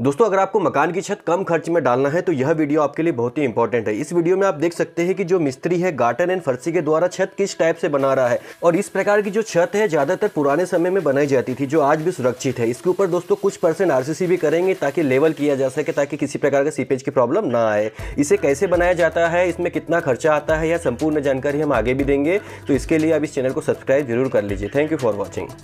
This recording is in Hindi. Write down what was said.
दोस्तों अगर आपको मकान की छत कम खर्च में डालना है तो यह वीडियो आपके लिए बहुत ही इंपॉर्टेंट है इस वीडियो में आप देख सकते हैं कि जो मिस्त्री है गार्टन एंड फर्सी के द्वारा छत किस टाइप से बना रहा है और इस प्रकार की जो छत है ज्यादातर पुराने समय में बनाई जाती थी जो आज भी सुरक्षित है इसके ऊपर दोस्तों कुछ परसेंट आरसीसी भी करेंगे ताकि लेवल किया जा सके ताकि किसी प्रकार का सीपेज की प्रॉब्लम ना आए इसे कैसे बनाया जाता है इसमें कितना खर्चा आता है यह संपूर्ण जानकारी हम आगे भी देंगे तो इसके लिए आप इस चैनल को सब्सक्राइब जरूर कर लीजिए थैंक यू फॉर वॉचिंग